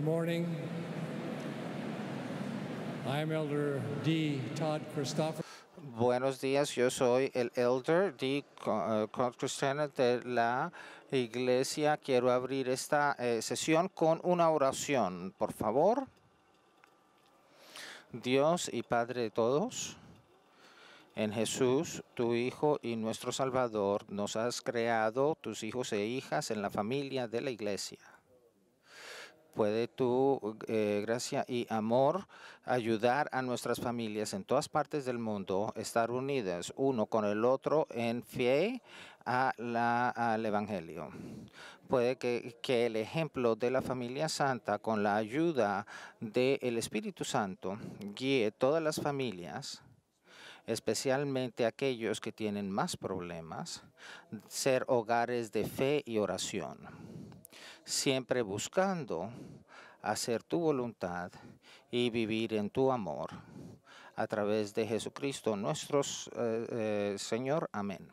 Good morning. Elder D. Christopher. Buenos días, yo soy el Elder D. Eh, Christopher de la Iglesia. Quiero abrir esta eh, sesión con una oración, por favor. Dios y Padre de todos, en Jesús, tu Hijo y nuestro Salvador, nos has creado tus hijos e hijas en la familia de la Iglesia puede tu eh, gracia y amor ayudar a nuestras familias en todas partes del mundo estar unidas uno con el otro en fe al Evangelio. Puede que, el ejemplo de la familia santa con la ayuda del Espíritu Santo guíe todas las familias especialmente aquellos que tienen más problemas, ser hogares de fe y oración siempre buscando hacer tu voluntad y vivir en tu amor. A través de Jesucristo nuestro eh, eh, Señor. Amén.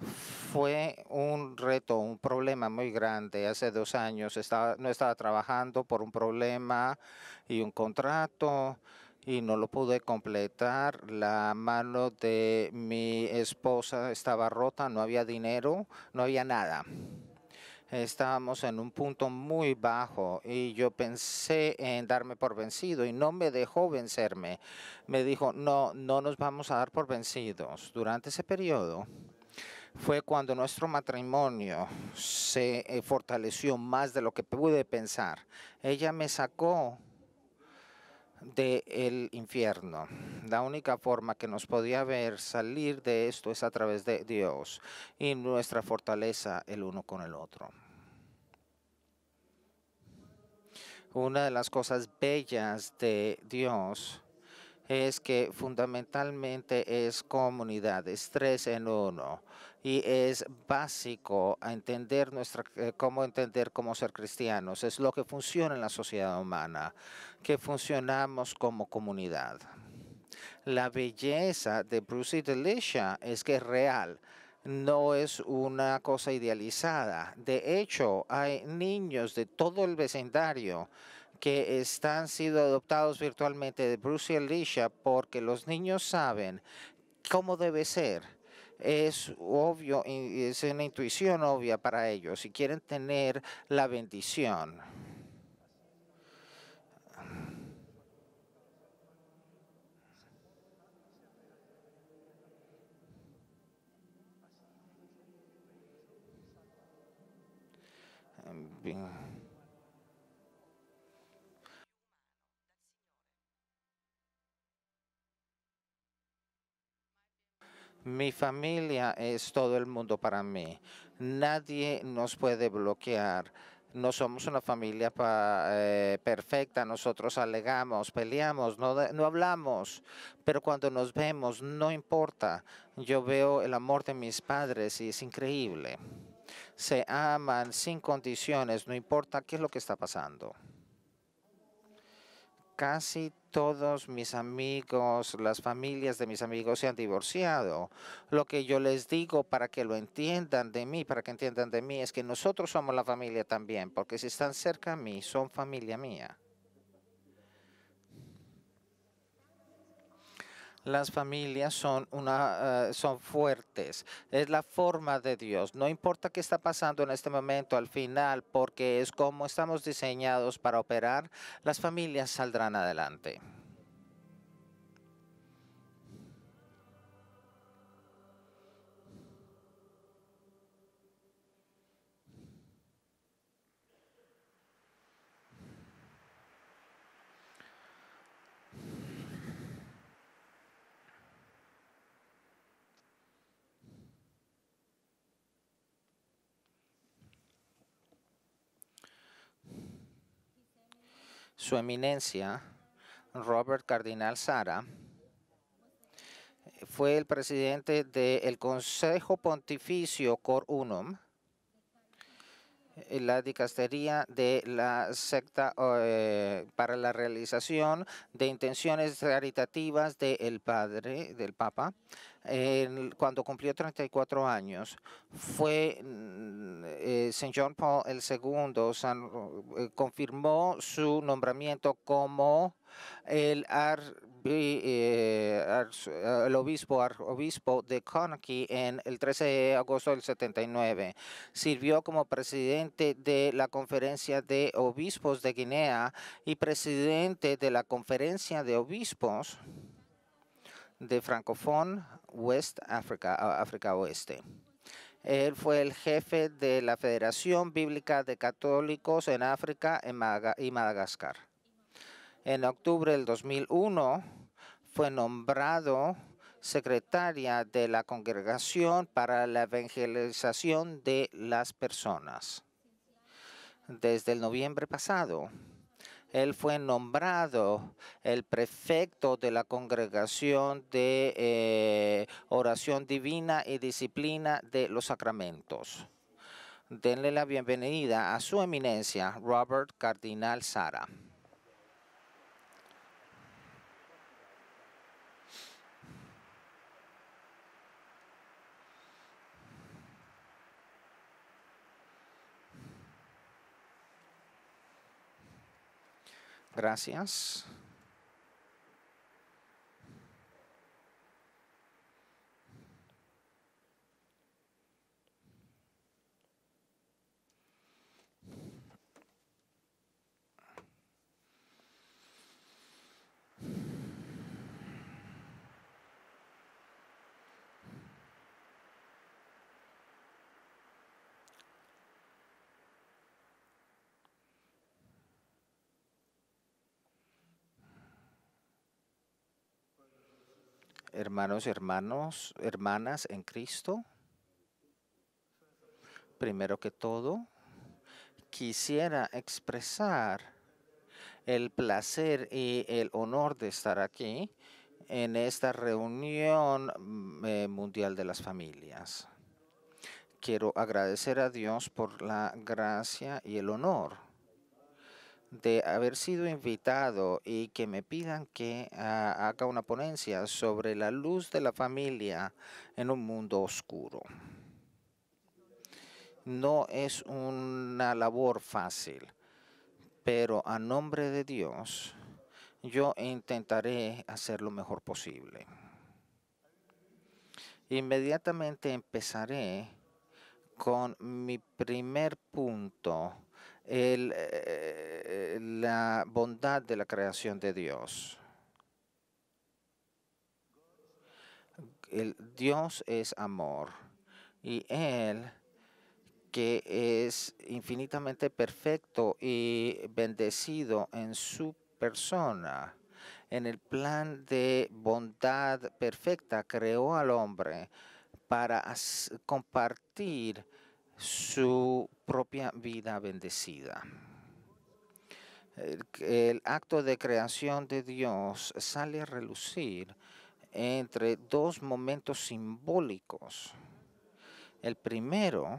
fue un reto, un problema muy grande. Hace dos años no estaba trabajando por un problema y un contrato y no lo pude completar. La mano de mi esposa estaba rota, no había dinero, no había nada. Estábamos en un punto muy bajo y yo pensé en darme por vencido y no me dejó vencerme. Me dijo, no, no nos vamos a dar por vencidos. Durante ese periodo fue cuando nuestro matrimonio se eh, fortaleció más de lo que pude pensar. Ella me sacó del el infierno. La única forma que nos podía ver salir de esto es a través de Dios y nuestra fortaleza el uno con el otro. Una de las cosas bellas de Dios es que fundamentalmente es comunidad, es tres en uno y es básico a entender nuestra, eh, cómo entender cómo ser cristianos. Es lo que funciona en la sociedad humana, que funcionamos como comunidad. La belleza de Bruce y Delisha es que es real no es una cosa idealizada. De hecho, hay niños de todo el vecindario que están siendo adoptados virtualmente de Bruce y Alicia porque los niños saben cómo debe ser es obvio, es una intuición obvia para ellos Si quieren tener la bendición. Mi familia es todo el mundo para mí. Nadie nos puede bloquear. No somos una familia eh, perfecta, nosotros alegamos, peleamos, no, no hablamos, pero cuando nos vemos, no importa. Yo veo el amor de mis padres y es increíble. Se aman sin condiciones, no importa qué es lo que está pasando casi todos mis amigos, las familias de mis amigos se han divorciado. Lo que yo les digo para que lo entiendan de mí, para que entiendan de mí, es que nosotros somos la familia también, porque si están cerca a mí, son familia mía. las familias son, una, eh, son fuertes. Es la forma de Dios. No importa qué está pasando en este momento, al final, porque es como estamos diseñados para operar, las familias saldrán adelante. Su Eminencia, Robert Cardinal Sara, fue el presidente del Consejo Pontificio Cor Unum, la dicastería de la secta eh, para la realización de intenciones caritativas del Padre, del Papa, cuando cumplió 34 años, fue mm, eh, John Paul II, eh, confirmó su nombramiento como el, eh, eh, el obispo, obispo de Conakry en el 13 de agosto del 79. Sirvió como presidente de la Conferencia de Obispos de Guinea y presidente de la Conferencia de Obispos de Francophone West Africa, África Oeste. Él fue el jefe de la Federación Bíblica de Católicos en África y Madagascar. En octubre del 2001 fue nombrado secretaria de la Congregación para la Evangelización de las Personas. Desde el noviembre pasado, él fue nombrado el prefecto de la Congregación de eh, Oración Divina y Disciplina de los Sacramentos. Denle la bienvenida a su eminencia, Robert Cardinal Sara. gracias. hermanos y hermanos, hermanas en Cristo, primero que todo, quisiera expresar el placer y el honor de estar aquí en esta reunión mm, eh, mundial de las familias. Quiero agradecer a Dios por la gracia y el honor de haber sido invitado y que me pidan que ah, haga una ponencia sobre la luz de la familia en un mundo oscuro. No es una labor fácil, pero a nombre de Dios yo intentaré hacer lo mejor posible. Inmediatamente empezaré con mi primer punto el, eh, eh, la bondad de la creación de Dios. El Dios es amor y Él que es infinitamente perfecto y bendecido en su persona. En el plan de bondad perfecta creó al hombre para compartir su propia vida bendecida. El, acto de creación de Dios sale a relucir entre dos momentos simbólicos. El primero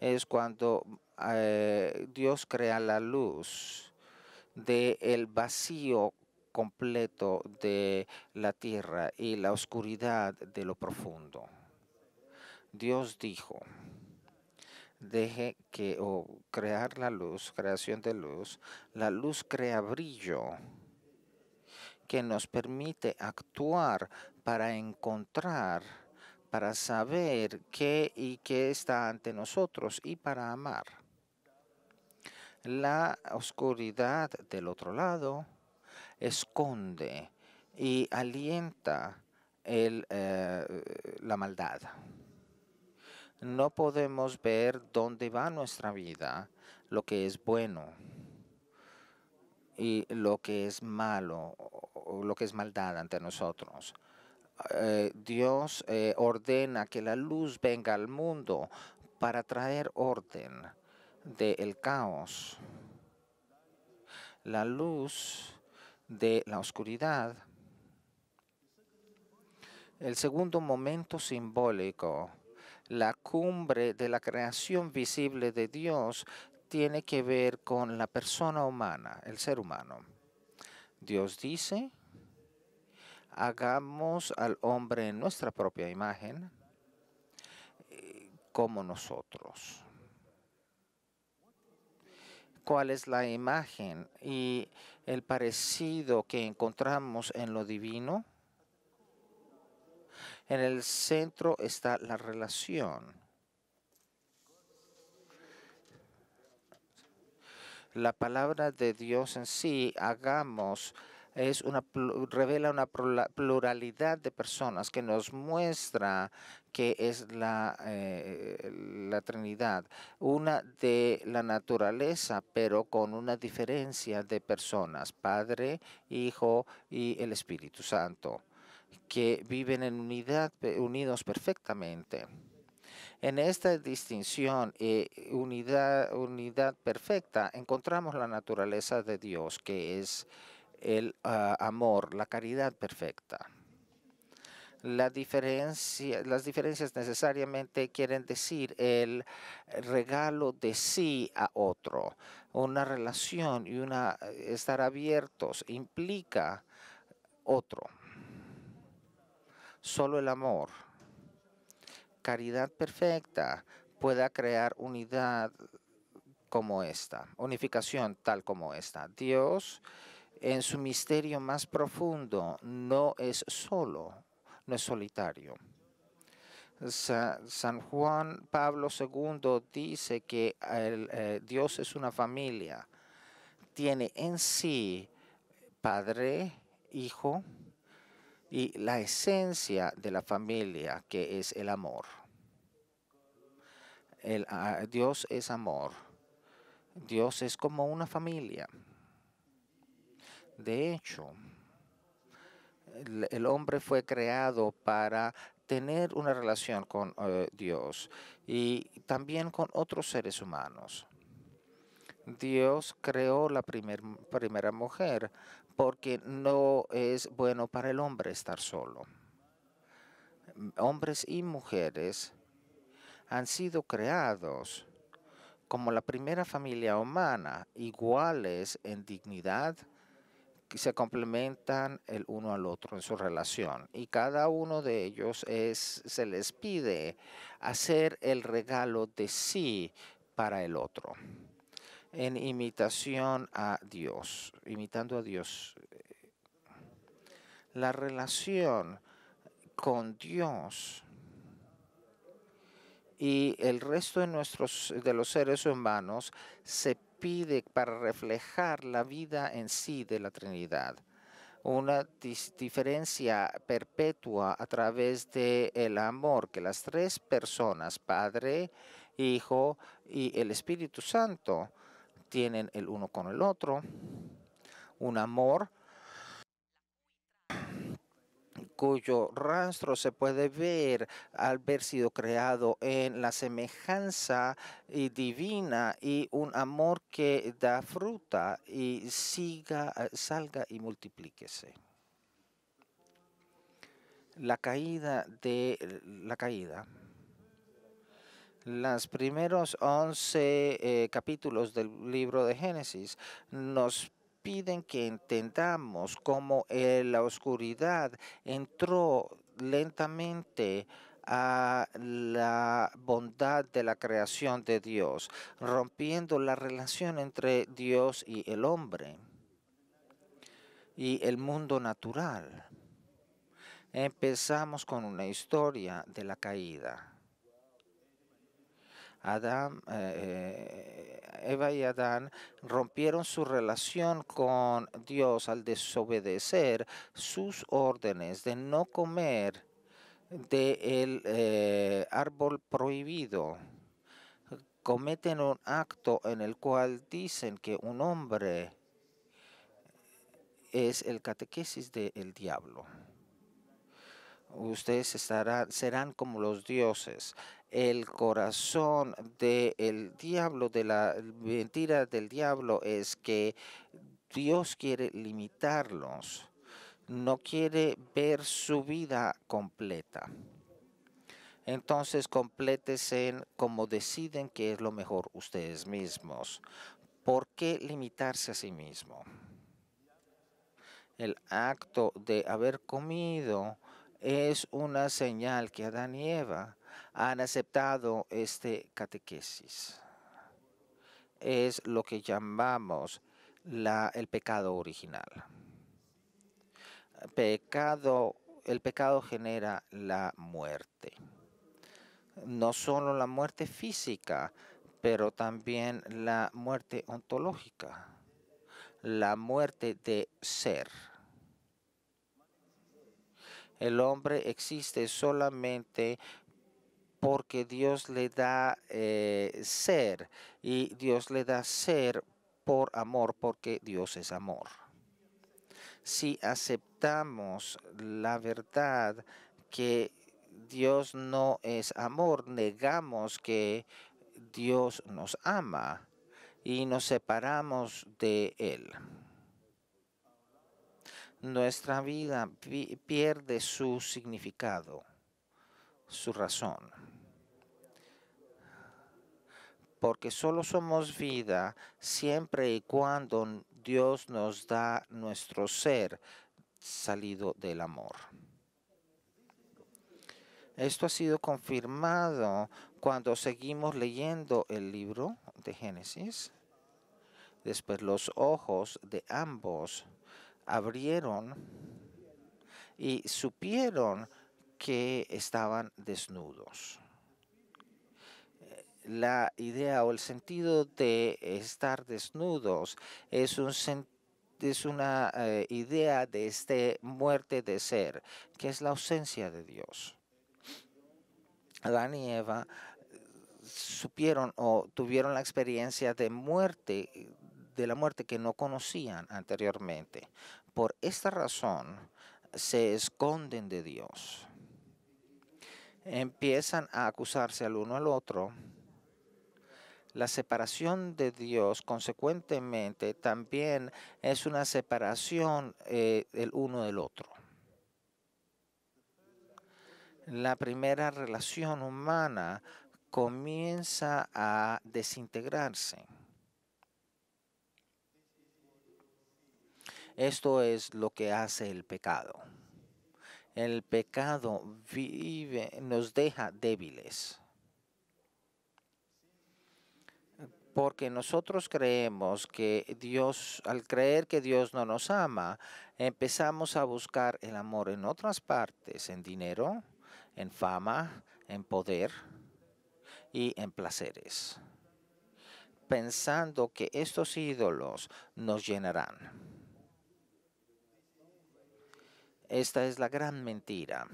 es cuando eh, Dios crea la luz del vacío completo de la tierra y la oscuridad de lo profundo. Dios dijo, deje que, o crear la luz, creación de luz, la luz crea brillo que nos permite actuar para encontrar, para saber qué y qué está ante nosotros y para amar. La oscuridad del otro lado esconde y alienta el, eh, la maldad no podemos ver dónde va nuestra vida, lo que es bueno y lo que es malo, o lo que es maldad ante nosotros. Eh, Dios eh, ordena que la luz venga al mundo para traer orden del caos. La luz de la oscuridad. El segundo momento simbólico la cumbre de la creación visible de Dios tiene que ver con la persona humana, el ser humano. Dios dice, hagamos al hombre en nuestra propia imagen eh, como nosotros. ¿Cuál es la imagen y el parecido que encontramos en lo divino? En el centro está la relación. La palabra de Dios en sí, hagamos, es una, revela una pluralidad de personas que nos muestra que es la, eh, la Trinidad, una de la naturaleza, pero con una diferencia de personas, Padre, Hijo y el Espíritu Santo que viven en unidad, eh, unidos perfectamente. En esta distinción y eh, unidad, perfecta encontramos la naturaleza de Dios, que es el ah, amor, la caridad perfecta. las diferencias necesariamente quieren decir el regalo de sí a otro. Una relación y una estar abiertos implica otro Solo el amor, caridad perfecta, pueda crear unidad como esta, unificación tal como esta. Dios en su misterio más profundo no es solo, no es solitario. San Juan Pablo II dice que eh, Dios es una familia, tiene en sí Padre, Hijo, y la esencia de la familia que es el amor. El, ah, Dios es amor. Dios es como una familia. De hecho, el, hombre fue creado para tener una relación con eh, Dios y también con otros seres humanos. Dios creó la primera mujer porque no es bueno para el hombre estar solo. Hombres y mujeres han sido creados como la primera familia humana, iguales en dignidad, que se complementan el uno al otro en su relación. Y cada uno de ellos se les pide hacer el regalo de sí para el otro en imitación a Dios, imitando a Dios. La relación con Dios y el resto de, nuestros, de los seres humanos se pide para reflejar la vida en sí de la Trinidad. Una diferencia perpetua a través de... el amor que las tres personas, Padre, Hijo y el Espíritu Santo, tienen el uno con el otro, un amor cuyo rastro se puede ver al haber sido creado en la semejanza divina y un amor que da fruta y siga, salga y multiplíquese. La caída de la caída los primeros 11 eh, capítulos del libro de Génesis nos piden que entendamos cómo eh, la oscuridad entró lentamente a la bondad de la creación de Dios, rompiendo la relación entre Dios y el hombre y el mundo natural. Empezamos con una historia de la caída. Adán, eh, Eva y Adán rompieron su relación con Dios al desobedecer sus órdenes de no comer del eh, árbol prohibido. Cometen un acto en el cual dicen que un hombre es el catequesis del diablo ustedes estarán, serán como los dioses el corazón del diablo, de la mentira del diablo, es que Dios quiere limitarlos, no quiere ver su vida completa. Entonces complétese como deciden que es lo mejor ustedes mismos. ¿Por qué limitarse a sí mismo? El acto de haber comido es una señal que Adán y Eva han aceptado este catequesis. Es lo que llamamos la, el pecado original. Pecado, el pecado genera la muerte. No solo la muerte física, pero también la muerte ontológica, la muerte de ser. El hombre existe solamente porque Dios le da eh, ser y Dios le da ser por amor, porque Dios es amor. Si aceptamos la verdad que Dios no es amor, negamos que Dios nos ama y nos separamos de Él. Nuestra vida pierde su significado, su razón porque solo somos vida siempre y cuando Dios nos da nuestro ser salido del amor. Esto ha sido confirmado cuando seguimos leyendo el libro de Génesis. Después los ojos de ambos abrieron y supieron que estaban desnudos la idea o el sentido de estar desnudos es un es una eh, idea de este muerte de ser, que es la ausencia de Dios. Adán y Eva eh, supieron o tuvieron la experiencia de muerte, de la muerte que no conocían anteriormente. Por esta razón se esconden de Dios. Empiezan a acusarse al uno al otro la separación de Dios, consecuentemente, también es una separación eh, el uno del otro. La primera relación humana comienza a desintegrarse. Esto es lo que hace el pecado. El pecado vive, nos deja débiles. porque nosotros creemos que Dios, al creer que Dios no nos ama, empezamos a buscar el amor en otras partes, en dinero, en fama, en poder y en placeres, pensando que estos ídolos nos llenarán. Esta es la gran mentira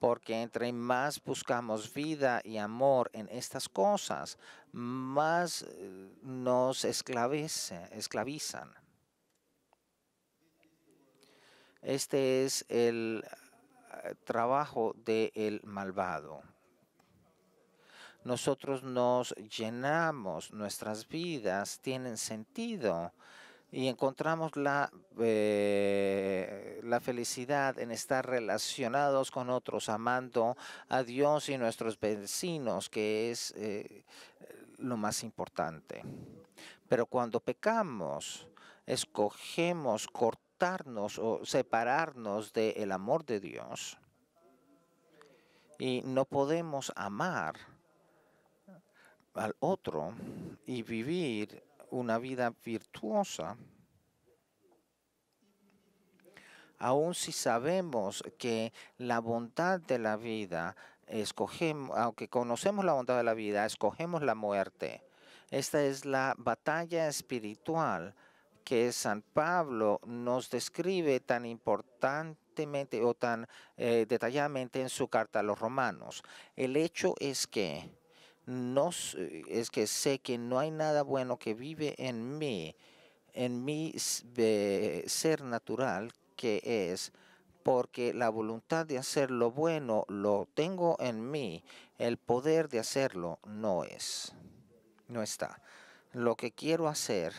porque entre más buscamos vida y amor en estas cosas, más eh, nos esclavizan. Este es el eh, trabajo del malvado. Nosotros nos llenamos, nuestras vidas tienen sentido y encontramos la, eh, la felicidad en estar relacionados con otros, amando a Dios y nuestros vecinos, que es eh, lo más importante. Pero cuando pecamos, escogemos cortarnos o separarnos del amor de Dios y no podemos amar al otro y vivir una vida virtuosa, aun si sabemos que la bondad de la vida, escogemos, aunque conocemos la bondad de la vida, escogemos la muerte. Esta es la batalla espiritual que San Pablo nos describe tan importantemente o tan eh, detalladamente en su carta a los romanos. El hecho es que no, eh, es que sé que no hay nada bueno que vive en mí, en mi ser natural, que es porque la voluntad de hacer lo bueno lo tengo en mí, el poder de hacerlo no es, no está. Lo que quiero hacer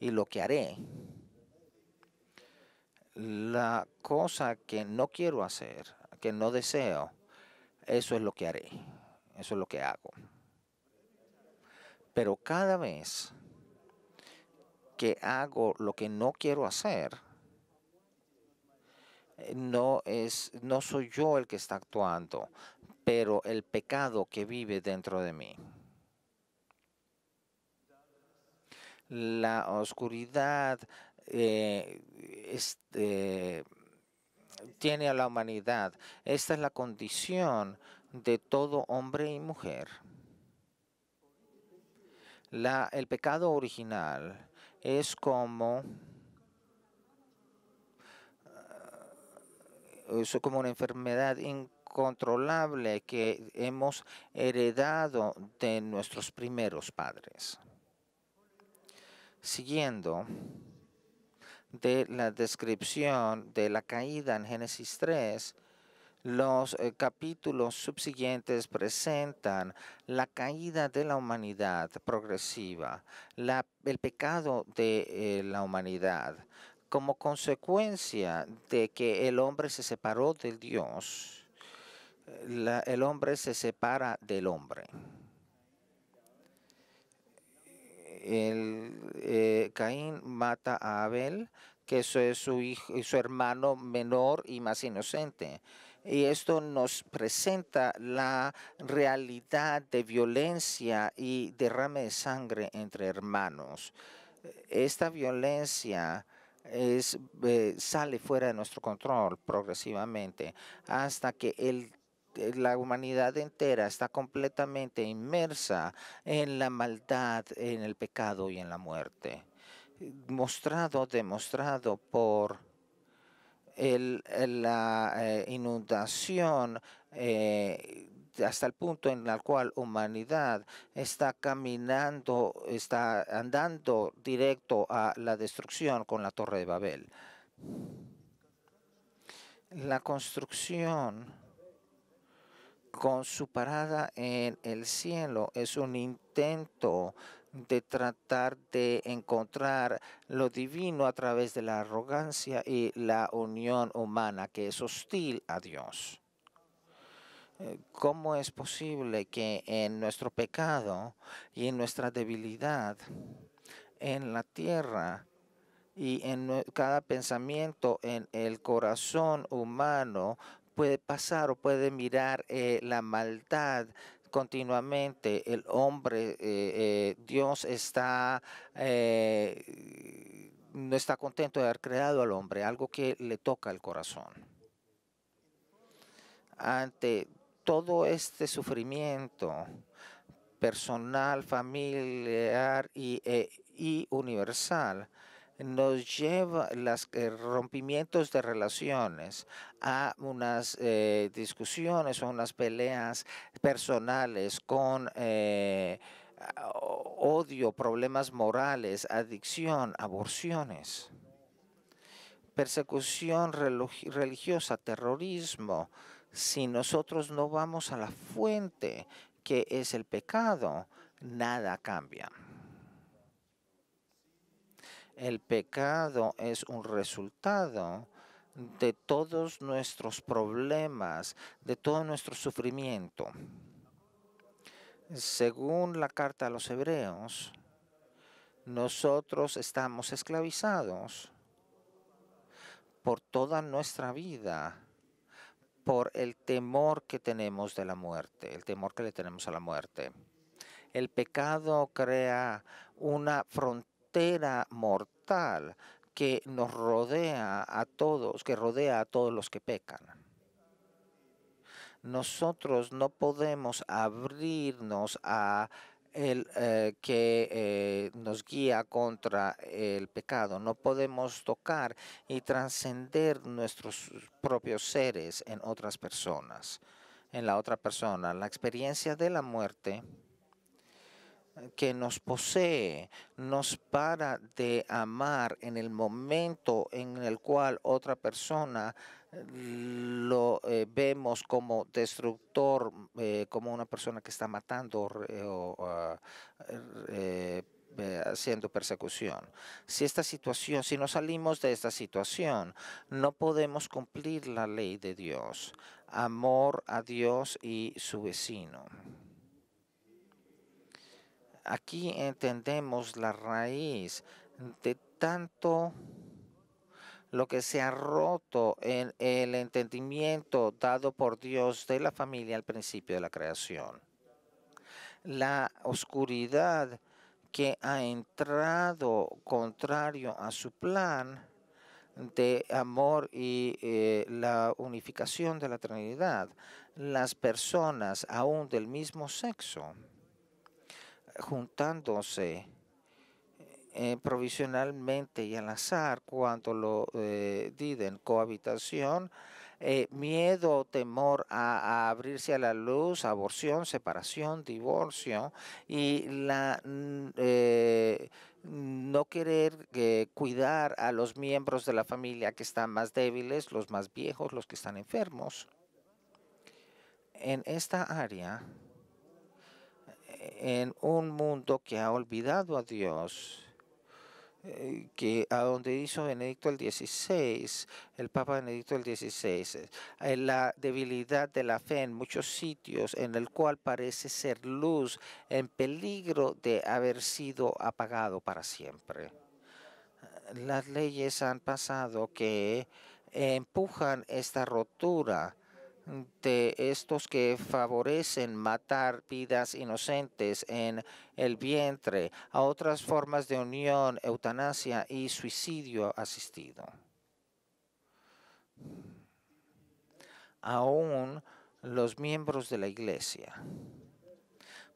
y lo que haré, la cosa que no quiero hacer, que no deseo, eso es lo que haré. Eso es lo que hago. Pero cada vez que hago lo que no quiero hacer, no es no soy yo el que está actuando, pero el pecado que vive dentro de mí. La oscuridad eh, este, tiene a la humanidad. Esta es la condición de todo hombre y mujer. el pecado original es como, eh, es como una enfermedad incontrolable que hemos heredado de nuestros primeros padres. Siguiendo de la descripción de la caída en Génesis 3, los eh, capítulos subsiguientes presentan la caída de la humanidad progresiva, el pecado de eh, la humanidad, como consecuencia de que el hombre se separó de Dios, eh, el hombre se separa del hombre. Caín mata a Abel, que es su, hijo, su hermano menor y más inocente. Y esto nos presenta la realidad de violencia y derrame de sangre entre hermanos. Esta violencia es, eh, sale fuera de nuestro control progresivamente hasta que el eh, la humanidad entera está completamente inmersa en la maldad, en el pecado y en la muerte. Mostrado, demostrado por el, la eh, inundación eh, hasta el punto en el cual humanidad está caminando, está andando directo a la destrucción con la Torre de Babel. La construcción con su parada en el cielo es un intento de tratar de encontrar lo divino a través de la arrogancia y la unión humana que es hostil a Dios. Eh, ¿Cómo es posible que en nuestro pecado y en nuestra debilidad, en la tierra y en cada pensamiento, en el corazón humano, puede pasar o puede mirar eh, la maldad continuamente el hombre, eh, eh, Dios está, eh, no está contento de haber creado al hombre, algo que le toca el corazón. Ante todo este sufrimiento personal, familiar y universal, nos lleva los eh, rompimientos de relaciones a unas eh, discusiones o unas peleas personales con eh, odio, problemas morales, adicción, aborciones, persecución religiosa, terrorismo. Si nosotros no vamos a la fuente que es el pecado, nada cambia. El pecado es un resultado de todos nuestros problemas, de todo nuestro sufrimiento. Según la carta a los hebreos, nosotros estamos esclavizados por toda nuestra vida, por el temor que tenemos de la muerte, el temor que le tenemos a la muerte. El pecado crea una frontera mortal que nos rodea a todos, que rodea a todos los que pecan. Nosotros no podemos abrirnos a el eh, que eh, nos guía contra el pecado. No podemos tocar y trascender nuestros propios seres en otras personas, en la otra persona. La experiencia de la muerte que nos posee, nos para de amar en el momento en el cual otra persona eh, lo eh, vemos como destructor, eh, como una persona que está matando o ah, haciendo persecución. Si esta situación, si no salimos de esta situación, no podemos cumplir la ley de Dios, amor a Dios y su vecino. Aquí entendemos la raíz de tanto lo que se ha roto en el entendimiento dado por Dios de la familia al principio de la creación. La oscuridad que ha entrado contrario a su plan de amor y eh, la unificación de la Trinidad, las personas aún del mismo sexo juntándose eh, provisionalmente y al azar cuando lo eh, diden cohabitación, eh, miedo, temor a, abrirse a la luz, aborción, separación, divorcio y la mm, eh, no querer cuidar a los miembros de la familia que están más débiles, los más viejos, los que están enfermos. En esta área en un mundo que ha olvidado a Dios, eh, que a donde hizo Benedicto el XVI, el Papa Benedicto el XVI, en eh, la debilidad de la fe en muchos sitios, en el cual parece ser luz, en peligro de haber sido apagado para siempre. Las leyes han pasado que empujan esta rotura de estos que favorecen matar vidas inocentes en el vientre, a otras formas de unión, eutanasia y suicidio asistido. Aún los miembros de la iglesia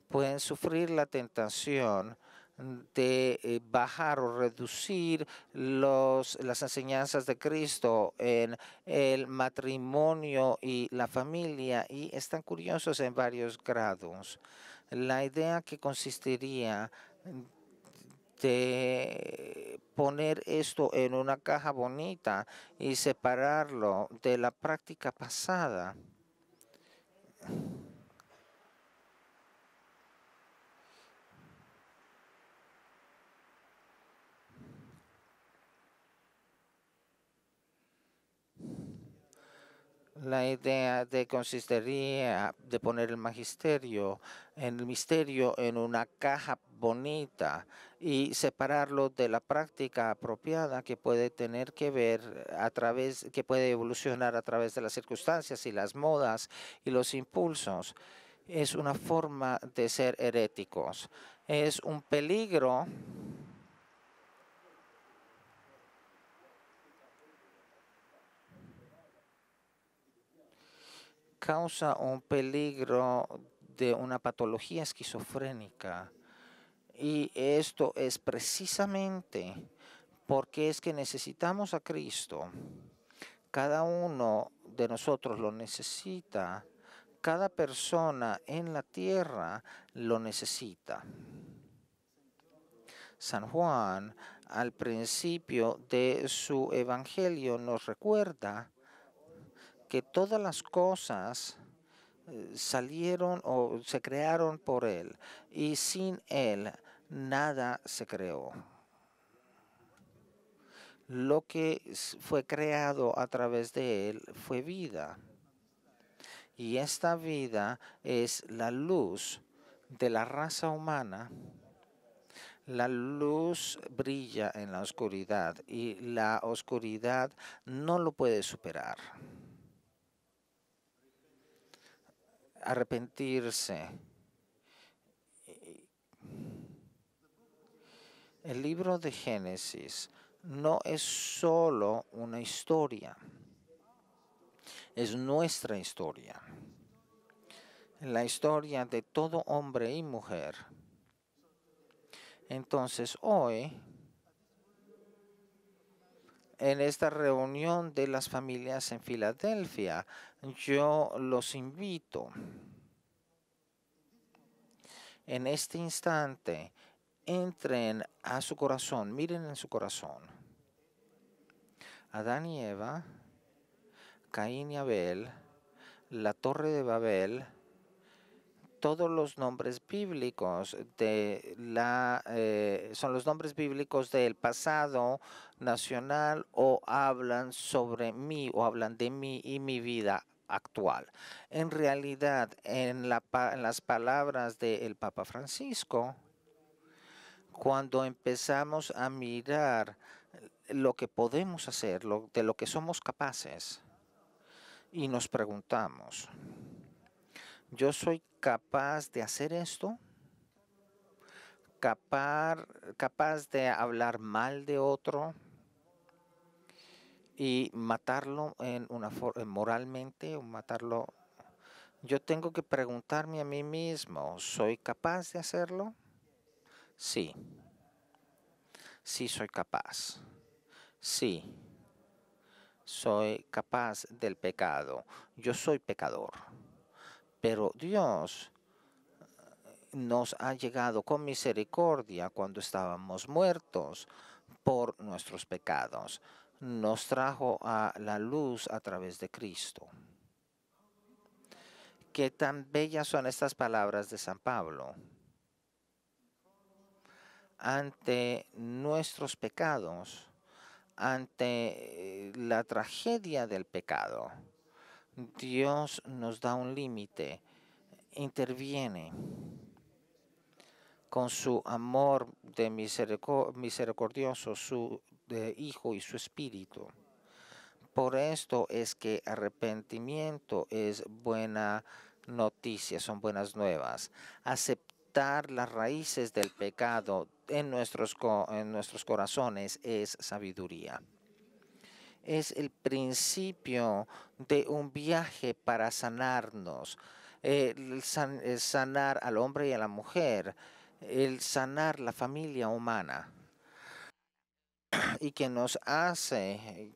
pueden sufrir la tentación de eh, bajar o reducir los, las enseñanzas de Cristo en el matrimonio y la familia y están curiosos en varios grados. La idea que consistiría de poner esto en una caja bonita y separarlo de la práctica pasada la idea de consistiría de poner el magisterio, el misterio en una caja bonita y separarlo de la práctica apropiada que puede tener que ver a través, que puede evolucionar a través de las circunstancias y las modas y los impulsos. Es una forma de ser heréticos. Es un peligro causa un peligro de una patología esquizofrénica. Y esto es precisamente porque es que necesitamos a Cristo. Cada uno de nosotros lo necesita. Cada persona en la tierra lo necesita. San Juan al principio de su evangelio nos recuerda que todas las cosas eh, salieron o se crearon por Él y sin Él nada se creó. Lo que fue creado a través de Él fue vida. Y esta vida es la luz de la raza humana. La luz brilla en la oscuridad y la oscuridad no lo puede superar. arrepentirse. El libro de Génesis no es solo una historia, es nuestra historia, la historia de todo hombre y mujer. Entonces hoy, en esta reunión de las familias en Filadelfia, yo los invito en este instante, entren a su corazón, miren en su corazón. Adán y Eva, Caín y Abel, la torre de Babel, todos los nombres bíblicos de la eh, son los nombres bíblicos del pasado nacional o hablan sobre mí o hablan de mí y mi vida actual. En realidad, en, en las palabras del Papa Francisco, cuando empezamos a mirar lo que podemos hacer, de lo que somos capaces, y nos preguntamos, yo soy capaz de hacer esto, capaz, de hablar mal de otro y matarlo en una eh, moralmente o matarlo. Yo tengo que preguntarme a mí mismo, ¿soy capaz de hacerlo? Sí. Sí soy capaz. Sí. Soy capaz del pecado. Yo soy pecador. Pero Dios eh, nos ha llegado con misericordia cuando estábamos muertos por nuestros pecados. Nos trajo a la luz a través de Cristo. Qué tan bellas son estas palabras de San Pablo. Ante nuestros pecados, ante eh, la tragedia del pecado, Dios nos da un límite, interviene con su amor de misericordioso, su Hijo y su Espíritu. Por esto es que arrepentimiento es buena noticia, son buenas nuevas. Aceptar las raíces del pecado en nuestros, en nuestros corazones es sabiduría es el principio de un viaje para sanarnos, eh, el sanar al hombre y a la mujer, el sanar la familia humana y que nos hace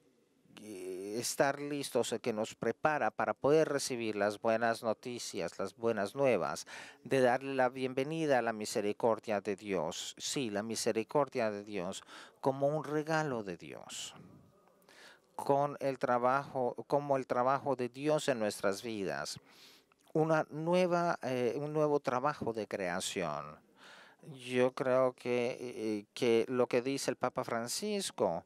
eh, estar listos, eh, que nos prepara para poder recibir las buenas noticias, las buenas nuevas, de darle la bienvenida a la misericordia de Dios. Sí, la misericordia de Dios como un regalo de Dios con el trabajo, como el trabajo de Dios en nuestras vidas. Una nueva, eh, un nuevo trabajo de creación. Yo creo que, eh, eh, que lo que dice el Papa Francisco,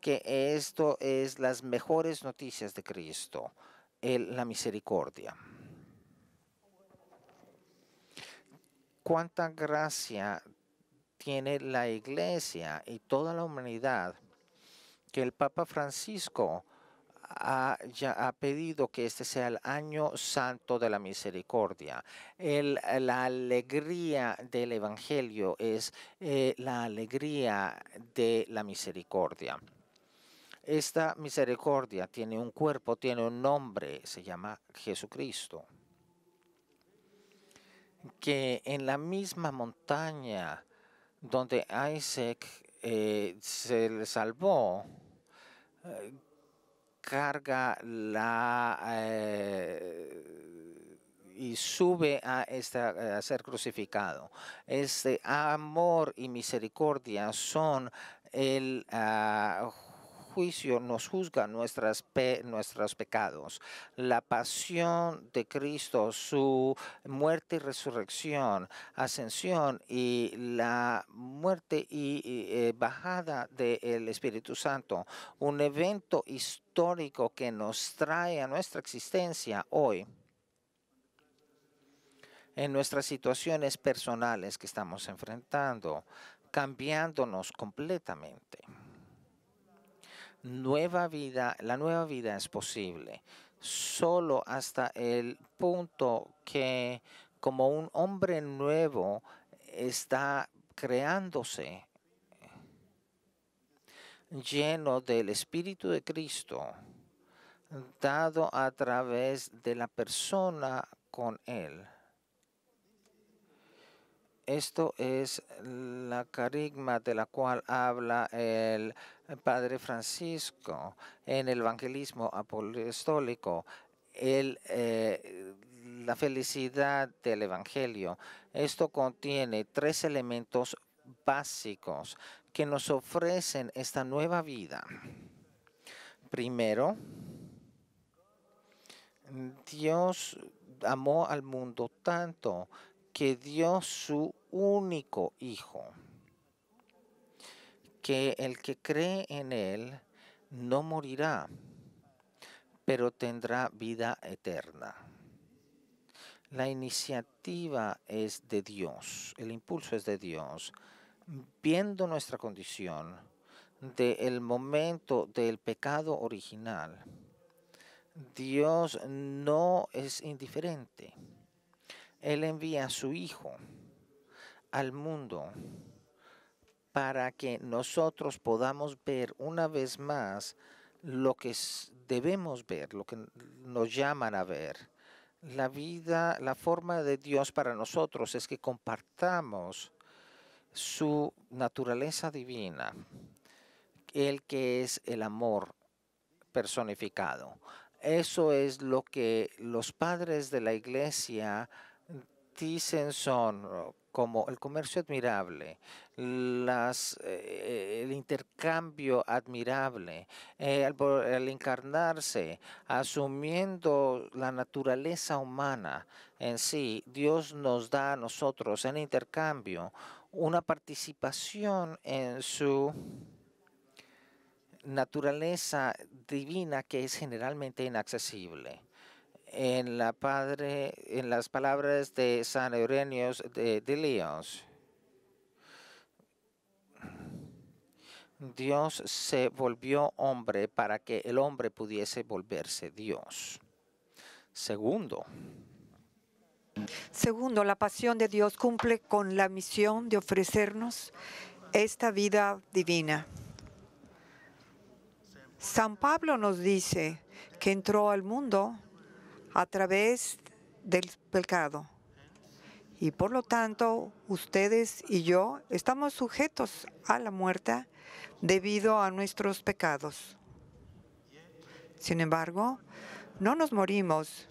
que esto es las mejores noticias de Cristo, el, la misericordia. Cuánta gracia tiene la iglesia y toda la humanidad que el Papa Francisco ha, ha pedido que este sea el año santo de la misericordia. la alegría del Evangelio es eh, la alegría de la misericordia. Esta misericordia tiene un cuerpo, tiene un nombre, se llama Jesucristo. Que en la misma montaña donde Isaac eh, se le salvó, carga la eh, y sube a, esta, a ser crucificado. Este amor y misericordia son el ah, nos juzga nuestras nuestros pecados. La pasión de Cristo, su muerte y resurrección, ascensión y la muerte y, eh, bajada del Espíritu Santo, un evento histórico que nos trae a nuestra existencia hoy en nuestras situaciones personales que estamos enfrentando, cambiándonos completamente nueva vida, la nueva vida es posible solo hasta el punto que como un hombre nuevo está creándose lleno del Espíritu de Cristo, dado a través de la persona con Él. Esto es la carisma de la cual habla el Padre Francisco en el evangelismo apostólico. El, eh, la felicidad del Evangelio. Esto contiene tres elementos básicos que nos ofrecen esta nueva vida. Primero, Dios amó al mundo tanto que dio su único Hijo, que el que cree en Él no morirá, pero tendrá vida eterna. La iniciativa es de Dios, el impulso es de Dios. Viendo nuestra condición del momento del pecado original, Dios no es indiferente. Él envía a su Hijo al mundo para que nosotros podamos ver una vez más lo que debemos ver, lo que nos llaman a ver. La vida, la forma de Dios para nosotros es que compartamos su naturaleza divina, el que es el amor personificado. Eso es lo que los padres de la iglesia dicen son como el comercio admirable, eh, el intercambio admirable, eh, al, encarnarse, asumiendo la naturaleza humana en sí, Dios nos da a nosotros en intercambio una participación en su naturaleza divina que es generalmente inaccesible en, la padre, en las palabras de San Eurenios de, de Dios se volvió hombre para que el hombre pudiese volverse Dios. Segundo, Segundo, la pasión de Dios cumple con la misión de ofrecernos esta vida divina. San Pablo nos dice que entró al mundo a través del pecado. Y por lo tanto, ustedes y yo estamos sujetos a la muerte debido a nuestros pecados. Sin embargo, no nos morimos,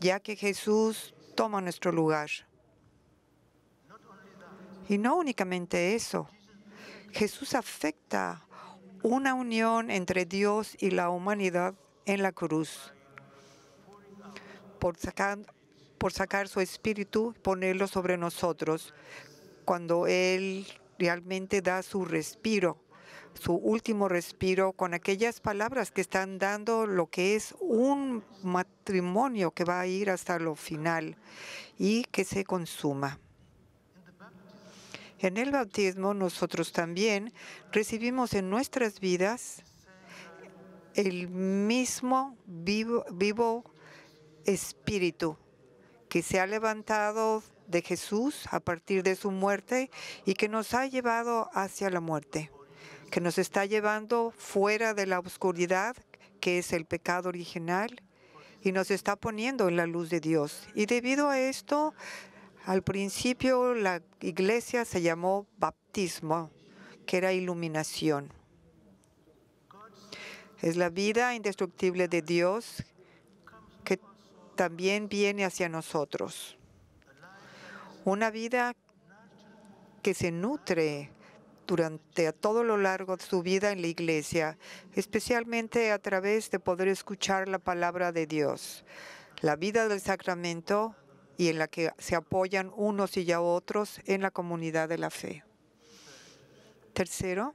ya que Jesús toma nuestro lugar. Y no únicamente eso, Jesús afecta una unión entre Dios y la humanidad en la cruz por sacar, por sacar su espíritu, y ponerlo sobre nosotros. Cuando Él realmente da su respiro, su último respiro, con aquellas palabras que están dando lo que es un matrimonio que va a ir hasta lo final y que se consuma. En el bautismo nosotros también recibimos en nuestras vidas el mismo vivo, vivo espíritu que se ha levantado de Jesús a partir de su muerte y que nos ha llevado hacia la muerte, que nos está llevando fuera de la oscuridad, que es el pecado original, y nos está poniendo en la luz de Dios. Y debido a esto, al principio la iglesia se llamó baptismo, que era iluminación. Es la vida indestructible de Dios también viene hacia nosotros. Una vida que se nutre durante a todo lo largo de su vida en la iglesia, especialmente a través de poder escuchar la palabra de Dios. La vida del sacramento y en la que se apoyan unos y ya otros en la comunidad de la fe. Tercero,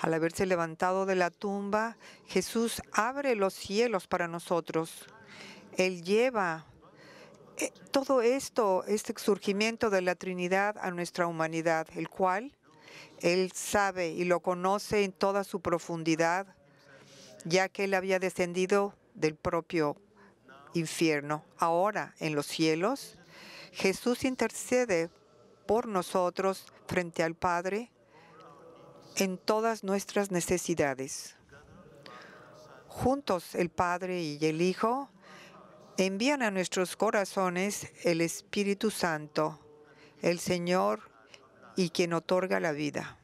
al haberse levantado de la tumba, Jesús abre los cielos para nosotros. Él lleva eh, todo esto, este surgimiento de la Trinidad a nuestra humanidad, el cual Él sabe y lo conoce en toda su profundidad, ya que Él había descendido del propio infierno. Ahora, en los cielos, Jesús intercede por nosotros frente al Padre en todas nuestras necesidades. Juntos el Padre y el Hijo envían a nuestros corazones el Espíritu Santo, el Señor y quien otorga la vida.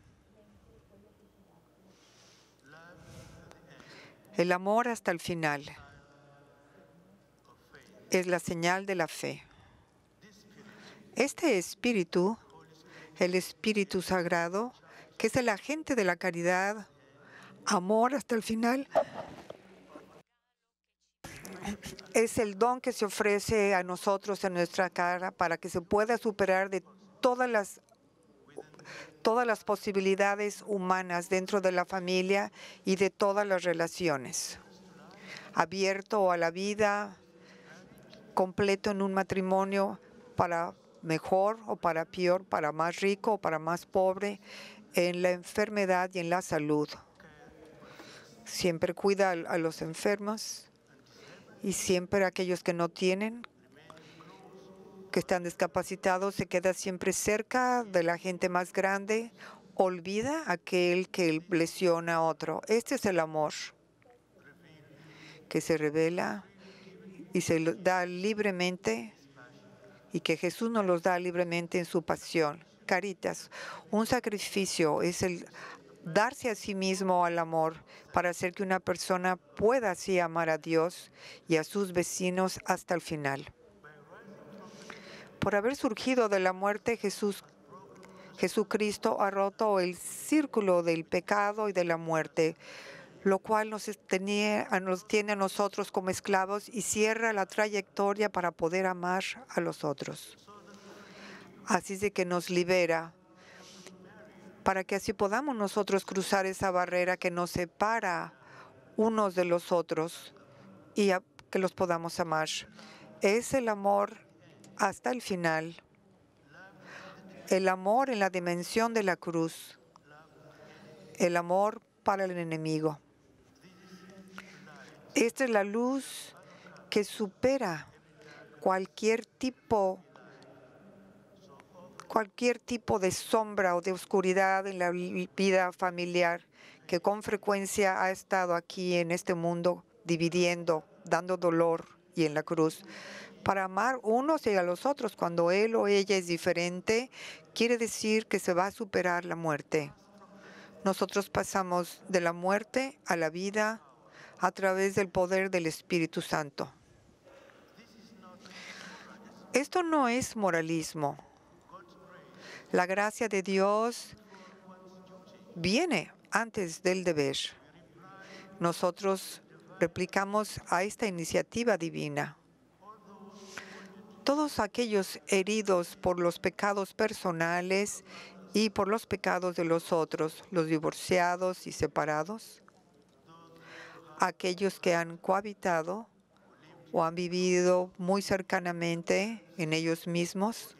El amor hasta el final es la señal de la fe. Este espíritu, el Espíritu Sagrado, que es el agente de la caridad, amor hasta el final, es el don que se ofrece a nosotros en nuestra cara para que se pueda superar de todas las todas las posibilidades humanas dentro de la familia y de todas las relaciones. Abierto a la vida, completo en un matrimonio para mejor o para peor, para más rico o para más pobre, en la enfermedad y en la salud. Siempre cuida a los enfermos y siempre a aquellos que no tienen, que están discapacitados, se queda siempre cerca de la gente más grande, olvida aquel que lesiona a otro. Este es el amor que se revela y se da libremente y que Jesús nos los da libremente en su pasión caritas. Un sacrificio es el darse a sí mismo al amor para hacer que una persona pueda así amar a Dios y a sus vecinos hasta el final. Por haber surgido de la muerte, Jesús, Jesucristo ha roto el círculo del pecado y de la muerte, lo cual nos, tenía, nos tiene a nosotros como esclavos y cierra la trayectoria para poder amar a los otros. Así es de que nos libera para que así podamos nosotros cruzar esa barrera que nos separa unos de los otros y que los podamos amar. Es el amor hasta el final. El amor en la dimensión de la cruz. El amor para el enemigo. Esta es la luz que supera cualquier tipo de cualquier tipo de sombra o de oscuridad en la vida familiar que con frecuencia ha estado aquí en este mundo dividiendo, dando dolor y en la cruz. Para amar unos y a los otros, cuando él o ella es diferente, quiere decir que se va a superar la muerte. Nosotros pasamos de la muerte a la vida a través del poder del Espíritu Santo. Esto no es moralismo la gracia de Dios viene antes del deber. Nosotros replicamos a esta iniciativa divina. Todos aquellos heridos por los pecados personales y por los pecados de los otros, los divorciados y separados, aquellos que han cohabitado o han vivido muy cercanamente en ellos mismos,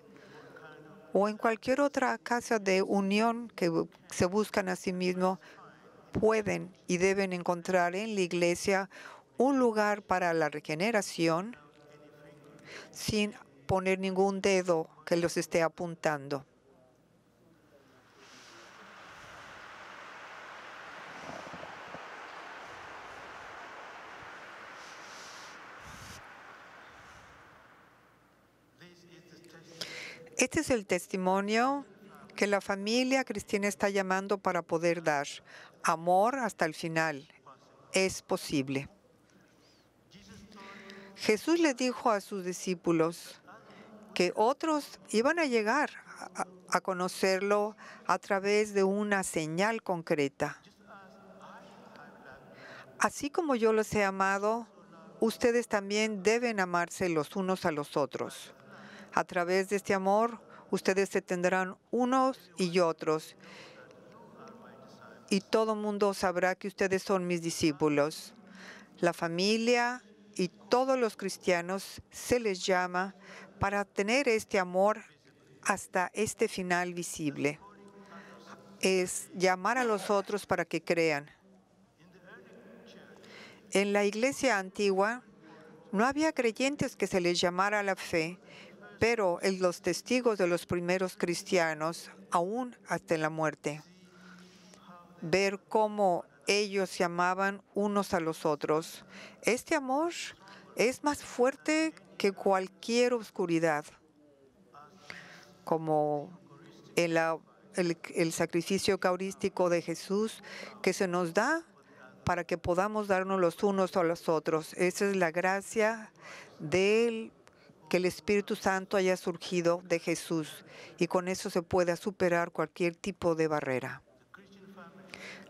o en cualquier otra casa de unión que se buscan a sí mismos, pueden y deben encontrar en la iglesia un lugar para la regeneración sin poner ningún dedo que los esté apuntando. Este es el testimonio que la familia cristiana está llamando para poder dar. Amor hasta el final. Es posible. Jesús le dijo a sus discípulos que otros iban a llegar a, conocerlo a través de una señal concreta. Así como yo los he amado, ustedes también deben amarse los unos a los otros. A través de este amor, ustedes se tendrán unos y otros. Y todo mundo sabrá que ustedes son mis discípulos. La familia y todos los cristianos se les llama para tener este amor hasta este final visible. Es llamar a los otros para que crean. En la iglesia antigua no había creyentes que se les llamara a la fe, pero en los testigos de los primeros cristianos, aún hasta la muerte. Ver cómo ellos se amaban unos a los otros. Este amor es más fuerte que cualquier oscuridad, como el, el, sacrificio eucarístico de Jesús que se nos da para que podamos darnos los unos a los otros. Esa es la gracia del que el Espíritu Santo haya surgido de Jesús y con eso se pueda superar cualquier tipo de barrera.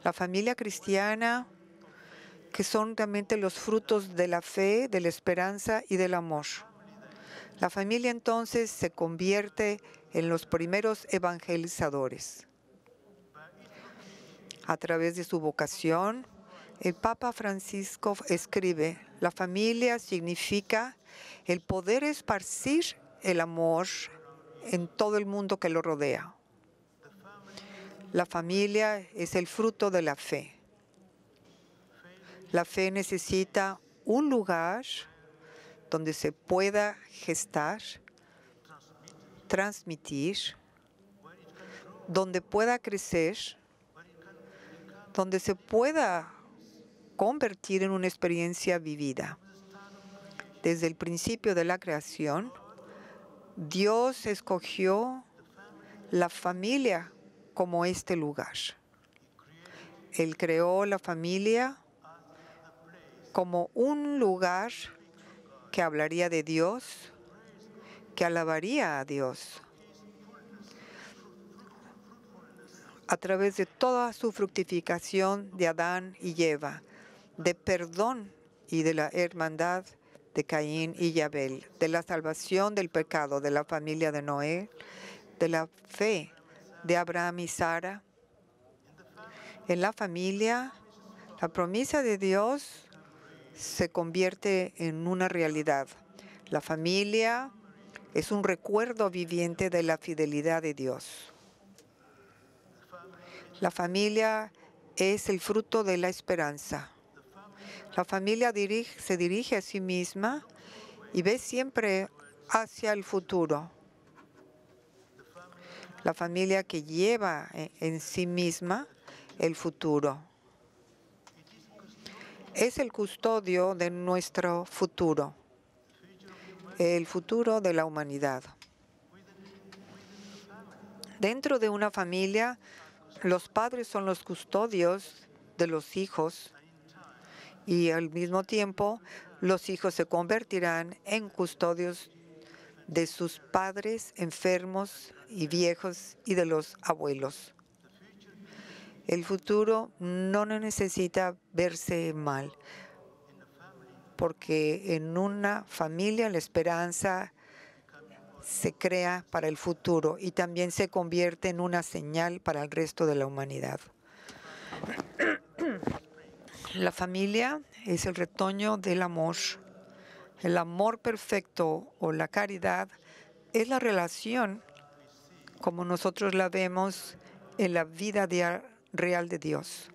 La familia cristiana, que son realmente los frutos de la fe, de la esperanza y del amor. La familia entonces se convierte en los primeros evangelizadores a través de su vocación, el Papa Francisco escribe, la familia significa el poder esparcir el amor en todo el mundo que lo rodea. La familia es el fruto de la fe. La fe necesita un lugar donde se pueda gestar, transmitir, donde pueda crecer, donde se pueda convertir en una experiencia vivida. Desde el principio de la creación, Dios escogió la familia como este lugar. Él creó la familia como un lugar que hablaría de Dios, que alabaría a Dios a través de toda su fructificación de Adán y Eva de perdón y de la hermandad de Caín y Yabel, de la salvación del pecado de la familia de Noé, de la fe de Abraham y Sara. En la familia, la promesa de Dios se convierte en una realidad. La familia es un recuerdo viviente de la fidelidad de Dios. La familia es el fruto de la esperanza. La familia se dirige a sí misma y ve siempre hacia el futuro. La familia que lleva eh, en sí misma el futuro. Es el custodio de nuestro futuro, el futuro de la humanidad. Dentro de una familia, los padres son los custodios de los hijos y al mismo tiempo los hijos se convertirán en custodios de sus padres enfermos y viejos y de los abuelos. El futuro no necesita verse mal, porque en una familia la esperanza se crea para el futuro y también se convierte en una señal para el resto de la humanidad. La familia es el retoño del amor. El amor perfecto o la caridad es la relación como nosotros la vemos en la vida real de Dios.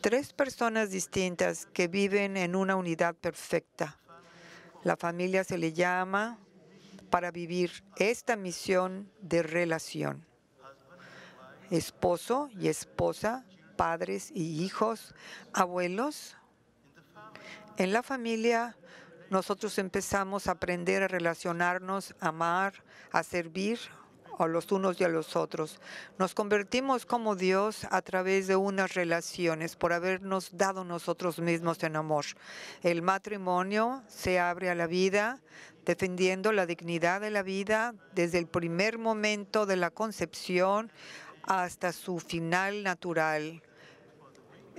Tres personas distintas que viven en una unidad perfecta. La familia se le llama para vivir esta misión de relación. Esposo y esposa padres y hijos, abuelos. En la familia nosotros empezamos a aprender a relacionarnos, amar, a servir a los unos y a los otros. Nos convertimos como Dios a través de unas relaciones por habernos dado nosotros mismos en amor. El matrimonio se abre a la vida defendiendo la dignidad de la vida desde el primer momento de la concepción hasta su final natural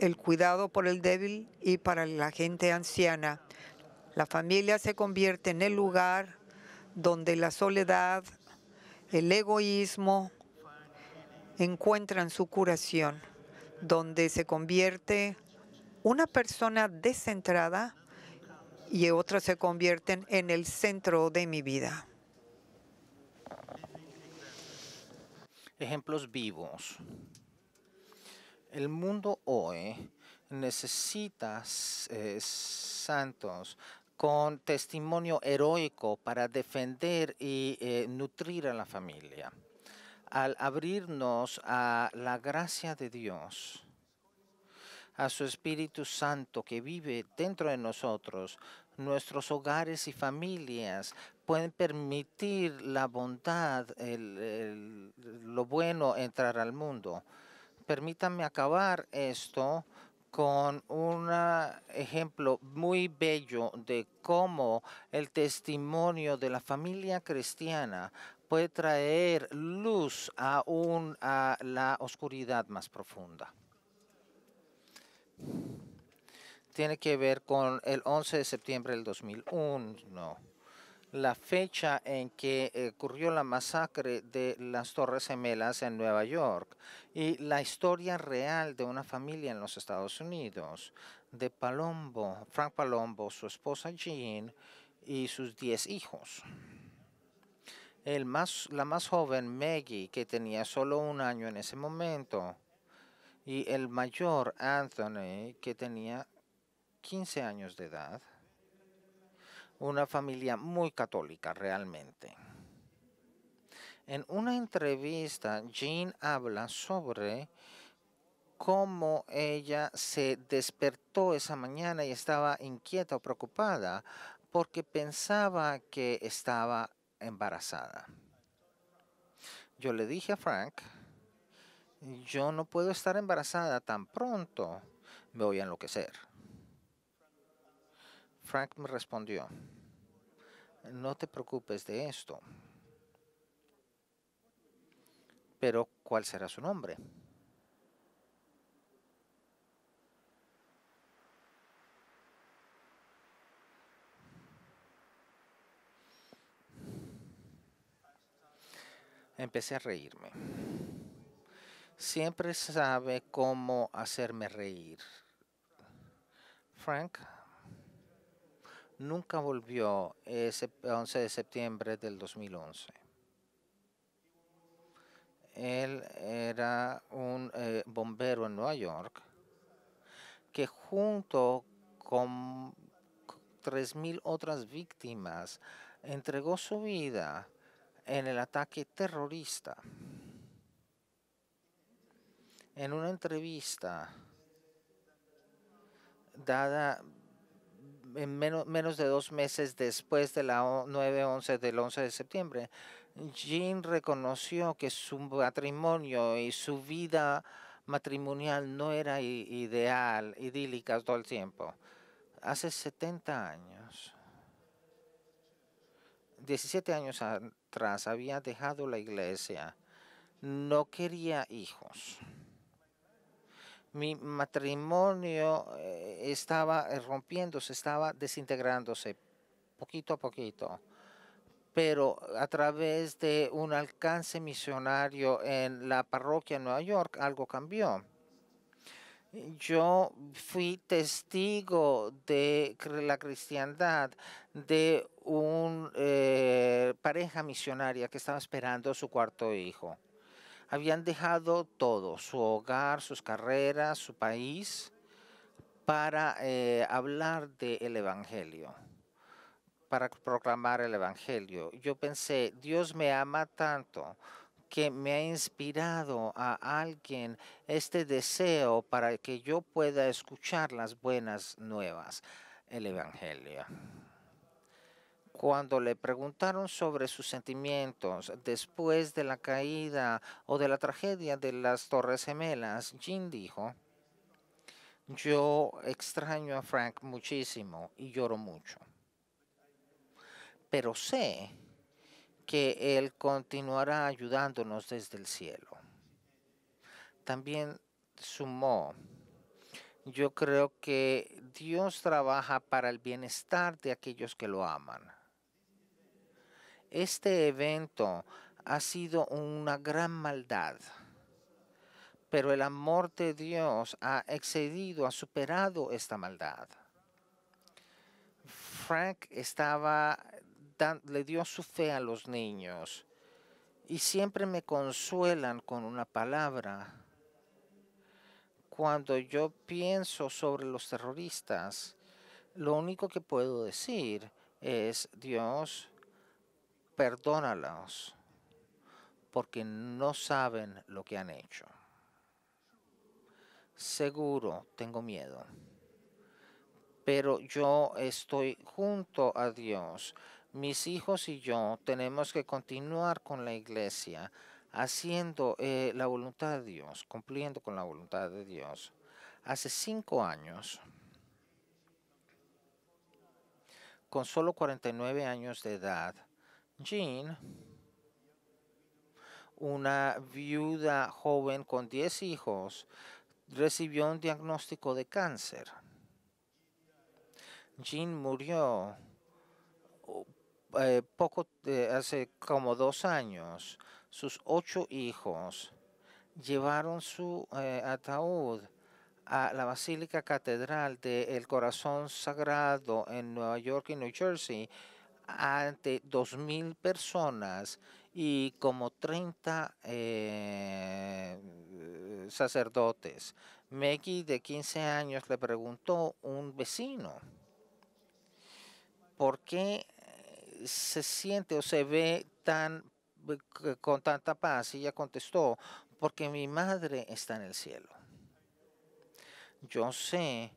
el cuidado por el débil y para la gente anciana. La familia se convierte en el lugar donde la soledad, el egoísmo encuentran su curación, donde se convierte una persona descentrada y otras se convierten en el centro de mi vida. Ejemplos vivos. El mundo hoy necesita eh, santos con testimonio heroico para defender y eh, nutrir a la familia. Al abrirnos a la gracia de Dios, a su Espíritu Santo que vive dentro de nosotros, nuestros hogares y familias pueden permitir la bondad, lo bueno entrar al mundo permítanme acabar esto con un ejemplo muy bello de cómo el testimonio de la familia cristiana puede traer luz a, a la oscuridad más profunda. Tiene que ver con el 11 de septiembre del 2001 la fecha en que eh, ocurrió la masacre de las Torres Gemelas en Nueva York y la historia real de una familia en los Estados Unidos, de Palombo, Frank Palombo, su esposa Jean y sus 10 hijos. más, la más joven, Maggie, que tenía solo un año en ese momento, y el mayor, Anthony, que tenía 15 años de edad una familia muy católica realmente. En una entrevista, Jean habla sobre cómo ella se despertó esa mañana y estaba inquieta o preocupada porque pensaba que estaba embarazada. Yo le dije a Frank, yo no puedo estar embarazada tan pronto, me voy a enloquecer. Frank me respondió, no te preocupes de esto, pero ¿cuál será su nombre? Empecé a reírme. Siempre sabe cómo hacerme reír. Frank nunca volvió ese eh, 11 de septiembre del 2011. Él era un eh, bombero en Nueva York que junto con 3.000 otras víctimas entregó su vida en el ataque terrorista. En una entrevista dada menos, menos de dos meses después de la 9-11 del 11 de septiembre. Jean reconoció que su matrimonio y su vida matrimonial no era ideal, idílica todo el tiempo. Hace 70 años, 17 años atrás, había dejado la iglesia. No quería hijos mi matrimonio eh, estaba eh, rompiéndose, estaba desintegrándose poquito a poquito, pero a través de un alcance misionario en la parroquia en Nueva York, algo cambió. Yo fui testigo de la cristiandad de una eh, pareja misionaria que estaba esperando su cuarto hijo habían dejado todo, su hogar, sus carreras, su país, para eh, hablar del Evangelio, para proclamar el Evangelio. Yo pensé, Dios me ama tanto que me ha inspirado a alguien este deseo para que yo pueda escuchar las buenas nuevas, el Evangelio. Cuando le preguntaron sobre sus sentimientos después de la caída o de la tragedia de las Torres Gemelas, Jean dijo, yo extraño a Frank muchísimo y lloro mucho, pero sé que él continuará ayudándonos desde el cielo. También sumó, yo creo que Dios trabaja para el bienestar de aquellos que lo aman. Este evento ha sido una gran maldad, pero el amor de Dios ha excedido, ha superado esta maldad. Frank estaba, le dio su fe a los niños y siempre me consuelan con una palabra. Cuando yo pienso sobre los terroristas, lo único que puedo decir es, Dios, perdónalos porque no saben lo que han hecho. Seguro tengo miedo, pero yo estoy junto a Dios. Mis hijos y yo tenemos que continuar con la iglesia, haciendo eh, la voluntad de Dios, cumpliendo con la voluntad de Dios. Hace cinco años, con solo 49 años de edad, Jean, una viuda joven con 10 hijos, recibió un diagnóstico de cáncer. Jean murió uh, eh, poco eh, hace como dos años. Sus ocho hijos llevaron su eh, ataúd a la Basílica Catedral del Corazón Sagrado en Nueva York y New Jersey ante 2.000 personas y como 30 eh, eh, sacerdotes. Maggie, de 15 años, le preguntó un vecino, ¿por qué eh, se siente o se ve tan con tanta paz? Y ella contestó, porque mi madre está en el cielo. Yo sé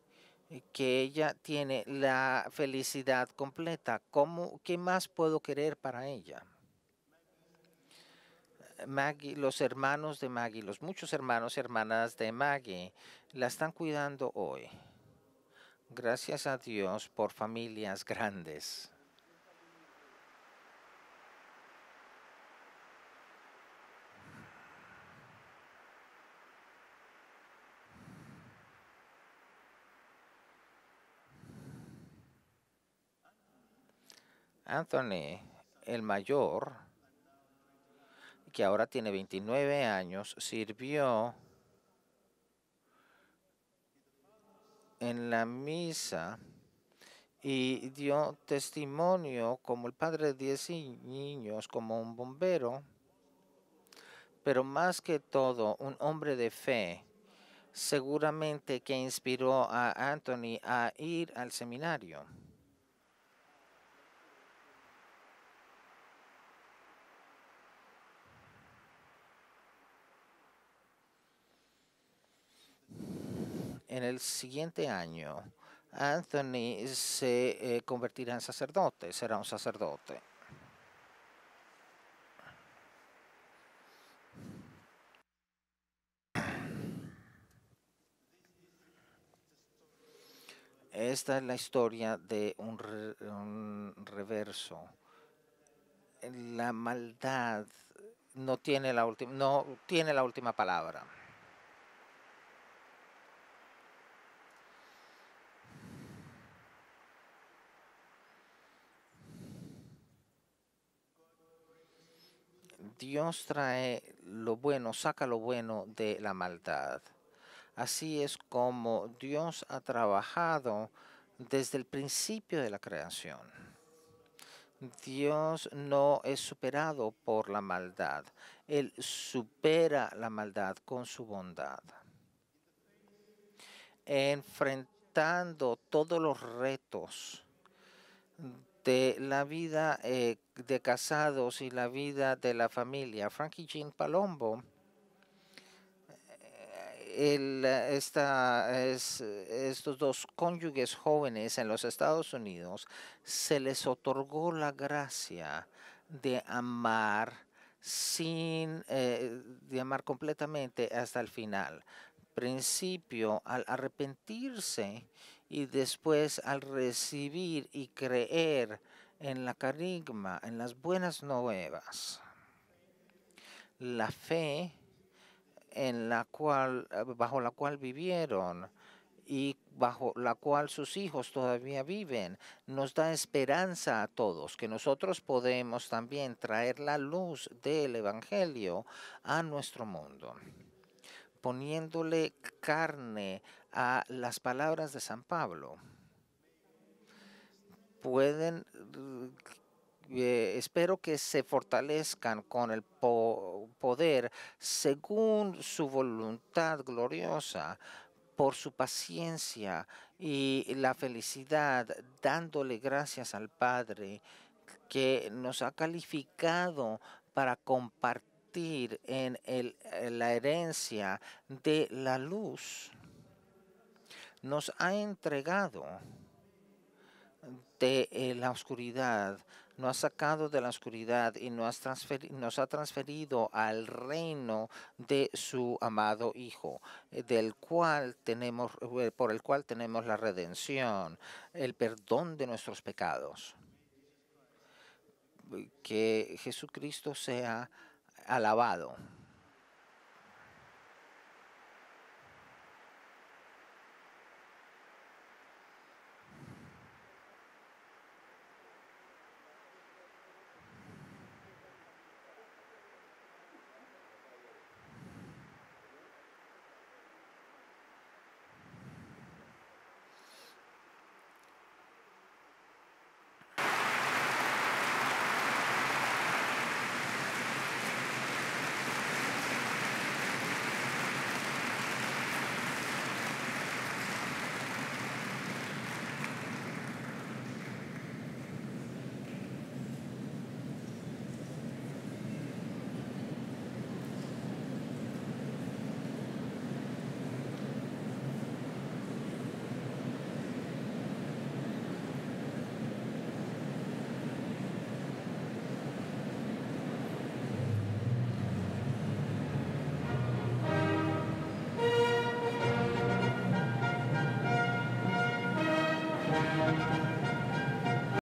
que ella tiene la felicidad completa. ¿Qué más puedo querer para ella? Eh, Maggie, los hermanos de Maggie, los muchos hermanos y hermanas de Maggie, la están cuidando hoy. Gracias a Dios por familias grandes. Anthony, el mayor, que ahora tiene 29 años, sirvió en la misa y dio testimonio como el padre de 10 niños, como un bombero, pero más que todo un hombre de fe, seguramente que inspiró a Anthony a ir al seminario. en el siguiente año, Anthony se eh, convertirá en sacerdote, será un sacerdote. Esta es la historia de un, reverso. La maldad no tiene la, última, no tiene la última palabra. Dios trae lo bueno, saca lo bueno de la maldad. Así es como Dios ha trabajado desde el principio de la creación. Dios no es superado por la maldad. Él supera la maldad con su bondad. Enfrentando todos los retos de la vida eh, de casados y la vida de la familia. Frankie Jean Palombo, el, eh, eh, eh, estos dos cónyuges jóvenes en los Estados Unidos se les otorgó la gracia de amar sin de amar completamente hasta el final. Principio al arrepentirse y después al recibir y creer en la carigma, en las buenas nuevas. La fe en la cual, eh, bajo la cual vivieron y bajo la cual sus hijos todavía viven, nos da esperanza a todos, que nosotros podemos también traer la luz del Evangelio a nuestro mundo, poniéndole carne a las palabras de San Pablo pueden, mm, eh, espero que se fortalezcan con el poder según su voluntad gloriosa, por su paciencia y la felicidad, dándole gracias al Padre que nos ha calificado para compartir en, en la herencia de la luz. Nos ha entregado de eh, la oscuridad, nos ha sacado de la oscuridad y nos, nos ha transferido al reino de su amado Hijo, eh, del cual tenemos, eh, por el cual tenemos la redención, el perdón de nuestros pecados. Que Jesucristo sea alabado.